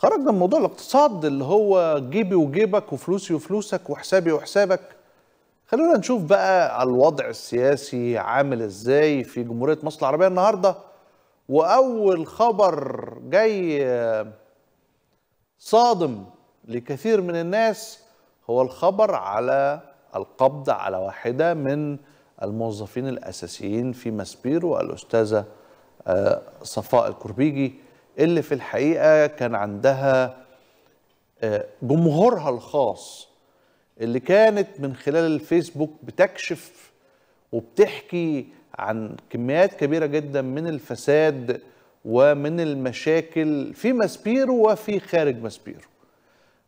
خرج من موضوع الاقتصاد اللي هو جيبي وجيبك وفلوسي وفلوسك وحسابي وحسابك خلونا نشوف بقى الوضع السياسي عامل ازاي في جمهورية مصر العربية النهاردة وأول خبر جاي آه، صادم لكثير من الناس هو الخبر على القبض على واحدة من الموظفين الأساسيين في مسبير والأستاذة آه، صفاء الكربيجي اللي في الحقيقه كان عندها آه، جمهورها الخاص اللي كانت من خلال الفيسبوك بتكشف وبتحكي عن كميات كبيره جدا من الفساد ومن المشاكل في ماسبيرو وفي خارج ماسبيرو.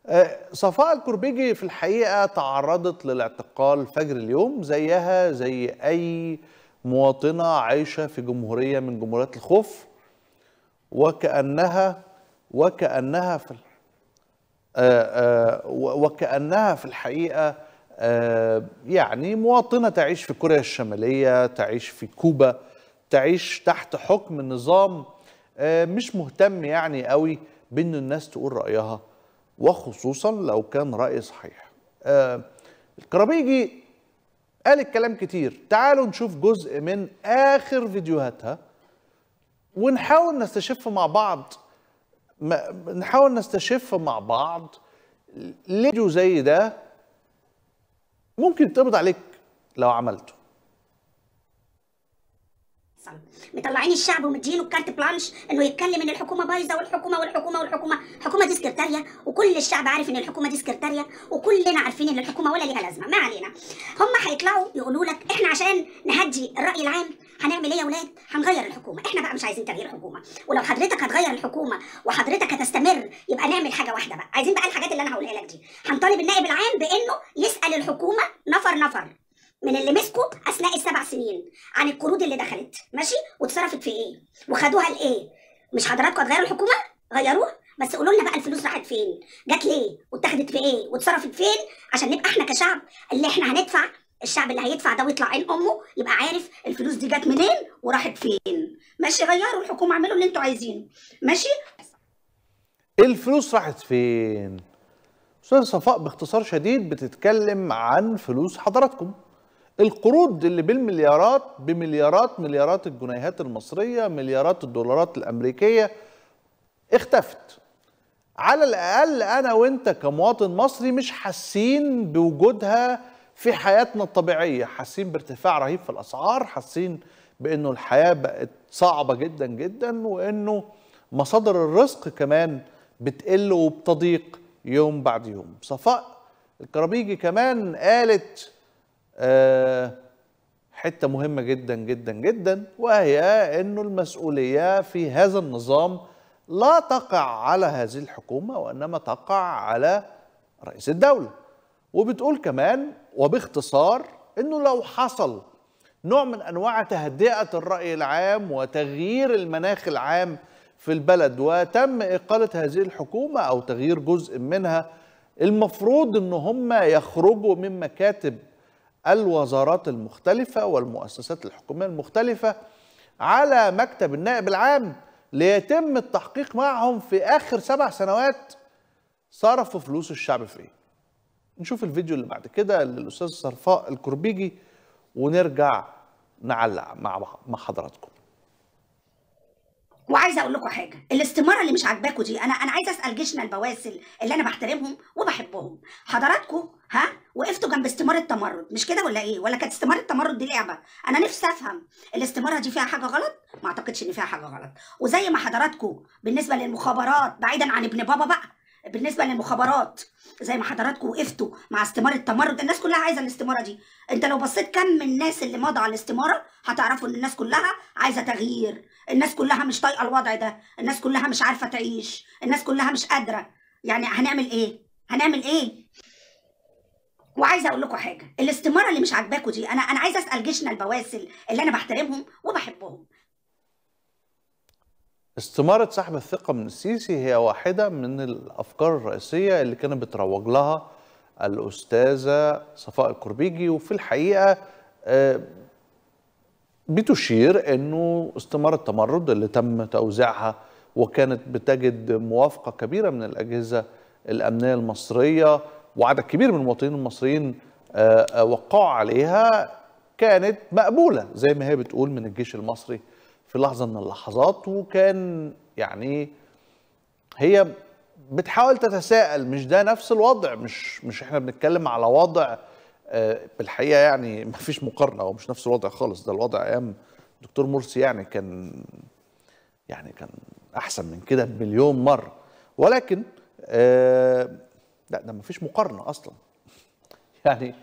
آه، صفاء الكربيجي في الحقيقه تعرضت للاعتقال فجر اليوم زيها زي اي مواطنه عايشه في جمهوريه من جمهوريات الخوف وكأنها وكأنها في آه، آه، وكأنها في الحقيقة آه، يعني مواطنة تعيش في كوريا الشمالية تعيش في كوبا تعيش تحت حكم نظام مش مهتم يعني قوي بأن الناس تقول رأيها وخصوصا لو كان رأي صحيح الكرابيجي قال الكلام كتير تعالوا نشوف جزء من آخر فيديوهاتها ونحاول نستشف مع بعض نحاول نستشف مع بعض ليه زي ده ممكن تقبض عليك لو عملته مطلعين الشعب ومدينه كارت بلانش انه يتكلم ان الحكومه بايظه والحكومه والحكومه والحكومه الحكومه دي سكرتاريه وكل الشعب عارف ان الحكومه دي سكرتاريه وكلنا عارفين ان الحكومه ولا ليها لازمه ما علينا هم هيطلعوا يقولوا لك احنا عشان نهدي الراي العام هنعمل ايه يا ولاد هنغير الحكومه احنا بقى مش عايزين تغيير حكومه ولو حضرتك هتغير الحكومه وحضرتك هتستمر يبقى نعمل حاجه واحده بقى عايزين بقى الحاجات اللي انا هقولها لك دي هنطالب النائب العام بانه يسال الحكومه نفر نفر من اللي مسكوا اثناء السبع سنين عن القروض اللي دخلت ماشي واتصرفت في ايه وخدوها لايه مش حضراتكم هتغيروا الحكومه غيروها بس قولوا لنا بقى الفلوس راحت فين جت ليه واتخذت في ايه واتصرفت فين عشان نبقى احنا كشعب اللي احنا هندفع الشعب اللي هيدفع ده ويطلع عين امه يبقى عارف الفلوس دي جت منين وراحت فين ماشي غيروا الحكومه اعملوا اللي انتوا عايزينه ماشي الفلوس راحت فين استاذ صفاء باختصار شديد بتتكلم عن فلوس حضراتكم القروض اللي بالمليارات بمليارات مليارات الجنيهات المصرية مليارات الدولارات الأمريكية اختفت على الأقل أنا وأنت كمواطن مصري مش حاسين بوجودها في حياتنا الطبيعية حاسين بارتفاع رهيب في الأسعار حاسين بأنه الحياة بقت صعبة جدا جدا وأنه مصادر الرزق كمان بتقل وبتضيق يوم بعد يوم صفاء الكرابيجي كمان قالت آه، حته مهمه جدا جدا جدا وهي انه المسؤوليه في هذا النظام لا تقع على هذه الحكومه وانما تقع على رئيس الدوله وبتقول كمان وباختصار انه لو حصل نوع من انواع تهدئه الراي العام وتغيير المناخ العام في البلد وتم اقاله هذه الحكومه او تغيير جزء منها المفروض ان هم يخرجوا من مكاتب الوزارات المختلفة والمؤسسات الحكومية المختلفة على مكتب النائب العام ليتم التحقيق معهم في آخر سبع سنوات صرفوا فلوس الشعب في إيه نشوف الفيديو اللي بعد كده للأستاذ صرفاء الكربيجي ونرجع نعلق مع مع حضراتكم وعايزه اقول لكم حاجه الاستماره اللي مش عاجباكم دي انا انا عايزه اسال جيشنا البواسل اللي انا بحترمهم وبحبهم حضراتكم ها وقفتوا جنب استمارة تمرد مش كده ولا ايه ولا كانت استمارة تمرد دي لعبة انا نفسي افهم الاستمارة دي فيها حاجة غلط ما اعتقدش ان فيها حاجة غلط وزي ما حضراتكم بالنسبة للمخابرات بعيدا عن ابن بابا بقى بالنسبه للمخابرات زي ما حضراتكم وقفتوا مع استماره التمرد الناس كلها عايزه الاستماره دي انت لو بصيت كم من الناس اللي مضى على الاستماره هتعرفوا ان الناس كلها عايزه تغيير الناس كلها مش طايقه الوضع ده الناس كلها مش عارفه تعيش الناس كلها مش قادره يعني هنعمل ايه هنعمل ايه وعايزه اقول لكم حاجه الاستماره اللي مش عاجباكم دي انا انا عايزه اسال جيشنا البواسل اللي انا بحترمهم وبحبهم استمارة سحب الثقة من السيسي هي واحدة من الأفكار الرئيسية اللي كانت بتروج لها الأستاذة صفاء الكربيجي وفي الحقيقة آه، بتشير أنه استمارة التمرد اللي تم توزيعها وكانت بتجد موافقة كبيرة من الأجهزة الأمنية المصرية وعدد كبير من المواطنين المصريين آه، آه، وقعوا عليها كانت مقبولة زي ما هي بتقول من الجيش المصري في لحظة من اللحظات وكان يعني هي بتحاول تتساءل مش ده نفس الوضع مش مش احنا بنتكلم على وضع آه، بالحقيقه يعني ما فيش مقارنه هو مش نفس الوضع خالص ده الوضع ايام دكتور مرسي يعني كان يعني كان احسن من كده بمليون مره ولكن لا ده مفيش مقارنه اصلا يعني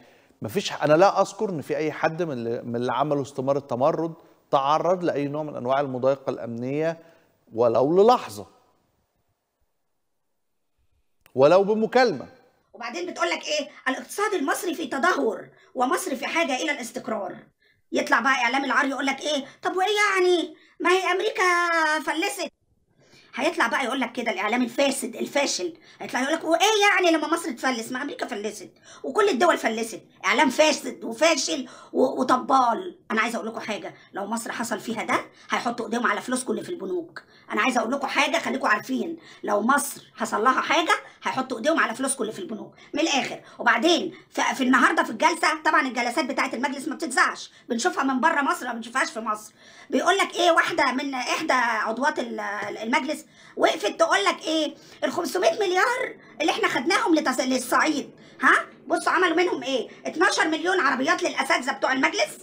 مفيش انا لا اذكر ان في اي حد من اللي, من اللي عملوا استمارة التمرد تعرض لاي نوع من انواع المضايقه الامنيه ولو للحظه ولو بمكالمه وبعدين بتقول لك ايه الاقتصاد المصري في تدهور ومصر في حاجه الى الاستقرار يطلع بقى اعلام العار يقول لك ايه طب وايه يعني ما هي امريكا فلست هيطلع بقى يقول لك كده الاعلام الفاسد الفاشل هيطلع يقول لك وايه يعني لما مصر تفلس ما امريكا فلست وكل الدول فلست اعلام فاسد وفاشل وطبال انا عايزه اقول لكم حاجه لو مصر حصل فيها ده هيحطوا ايديهم على فلوسكم اللي في البنوك انا عايزه اقول لكم حاجه خليكم عارفين لو مصر حصل لها حاجه هيحطوا ايديهم على فلوسكم اللي في البنوك من الاخر وبعدين في النهارده في الجلسه طبعا الجلسات بتاعه المجلس ما بتتذاعش بنشوفها من بره مصر ما بنشوفهاش في مصر بيقول لك ايه واحده من احدى عضوات المجلس الناس وقفت تقول لك ايه ال 500 مليار اللي احنا خدناهم للصعيد ها بصوا عملوا منهم ايه 12 مليون عربيات للاساتذه بتوع المجلس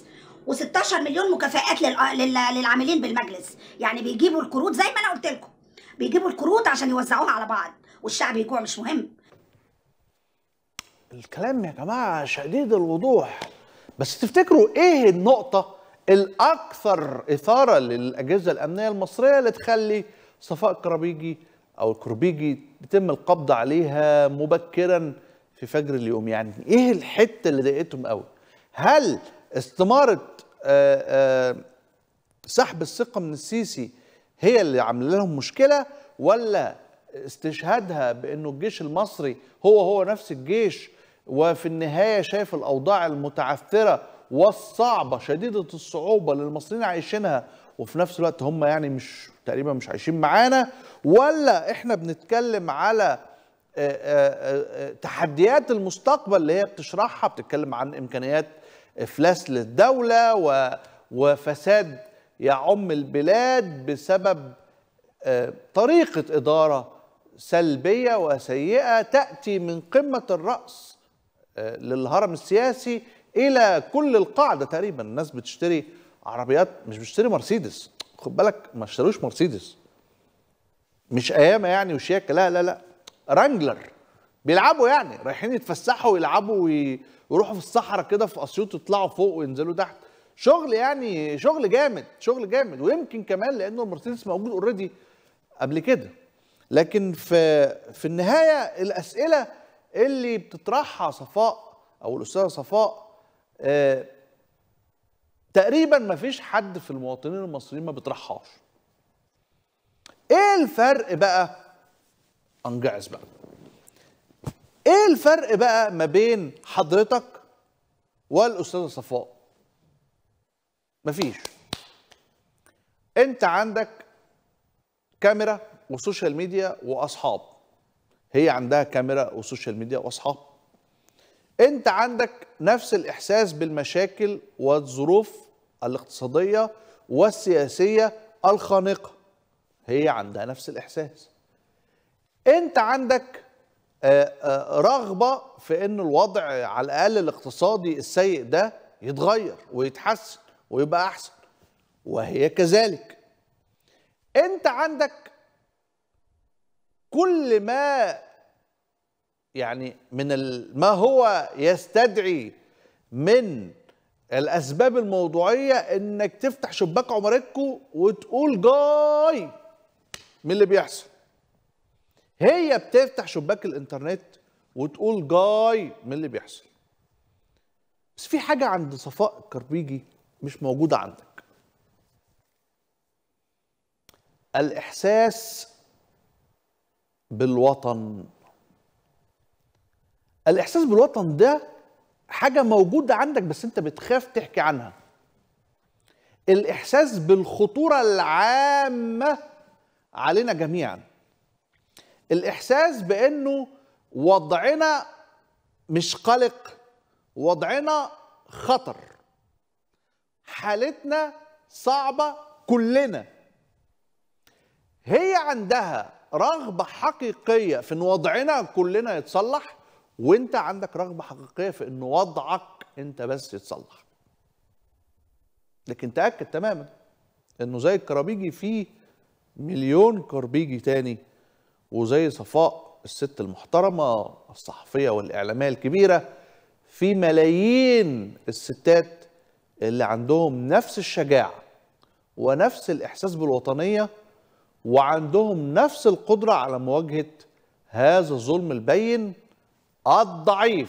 و16 مليون مكافئات لل... لل... للعاملين بالمجلس يعني بيجيبوا الكروت زي ما انا قلت لكم بيجيبوا الكروت عشان يوزعوها على بعض والشعب يجوع مش مهم الكلام يا جماعه شديد الوضوح بس تفتكروا ايه النقطه الاكثر اثاره للاجهزه الامنيه المصريه اللي تخلي صفاء كرابيجي او كروبيجي بيتم القبض عليها مبكرا في فجر اليوم يعني ايه الحته اللي ضايقتهم قوي هل استماره آه، آه، سحب الثقه من السيسي هي اللي عامله لهم مشكله ولا استشهادها بانه الجيش المصري هو هو نفس الجيش وفي النهايه شايف الاوضاع المتعثره والصعبه شديده الصعوبه اللي المصريين عايشينها وفي نفس الوقت هم يعني مش تقريبا مش عايشين معانا ولا احنا بنتكلم على آه، آه، آه، تحديات المستقبل اللي هي بتشرحها بتتكلم عن امكانيات افلاس للدوله وفساد يعم البلاد بسبب طريقه اداره سلبيه وسيئه تاتي من قمه الراس للهرم السياسي الى كل القاعده تقريبا الناس بتشتري عربيات مش بيشتري مرسيدس خد بالك ما اشتروش مرسيدس مش ايام يعني وشياكه لا لا لا رانجلر بيلعبوا يعني رايحين يتفسحوا ويلعبوا ويروحوا في الصحراء كده في اسيوط يطلعوا فوق وينزلوا تحت شغل يعني شغل جامد شغل جامد ويمكن كمان لانه المرسيدس موجود اوريدي قبل كده لكن في في النهايه الاسئله اللي بتطرحها صفاء او الاستاذه صفاء آه تقريبا ما فيش حد في المواطنين المصريين ما بيطرحهاش ايه الفرق بقى انجعز بقى ايه الفرق بقى ما بين حضرتك والاستاذه صفاء مفيش انت عندك كاميرا وسوشيال ميديا واصحاب هي عندها كاميرا وسوشيال ميديا واصحاب انت عندك نفس الاحساس بالمشاكل والظروف الاقتصادية والسياسية الخانقة هي عندها نفس الإحساس أنت عندك آه، آه، رغبة في أن الوضع على الأقل الاقتصادي السيء ده يتغير ويتحسن ويبقى أحسن وهي كذلك أنت عندك كل ما يعني من ما هو يستدعي من الاسباب الموضوعيه انك تفتح شباك عمرتكو وتقول جاي من اللي بيحصل هي بتفتح شباك الانترنت وتقول جاي من اللي بيحصل بس في حاجه عند صفاء الكربيجي مش موجوده عندك الاحساس بالوطن الاحساس بالوطن ده حاجه موجوده عندك بس انت بتخاف تحكي عنها الاحساس بالخطوره العامه علينا جميعا الاحساس بانه وضعنا مش قلق وضعنا خطر حالتنا صعبه كلنا هي عندها رغبه حقيقيه في ان وضعنا كلنا يتصلح وانت عندك رغبه حقيقيه في ان وضعك انت بس يتصلح لكن تاكد تماما انه زي الكرابيجي فيه مليون كربيجي تاني وزي صفاء الست المحترمه الصحفيه والاعلاميه الكبيره في ملايين الستات اللي عندهم نفس الشجاعه ونفس الاحساس بالوطنيه وعندهم نفس القدره على مواجهه هذا الظلم البين الضعيف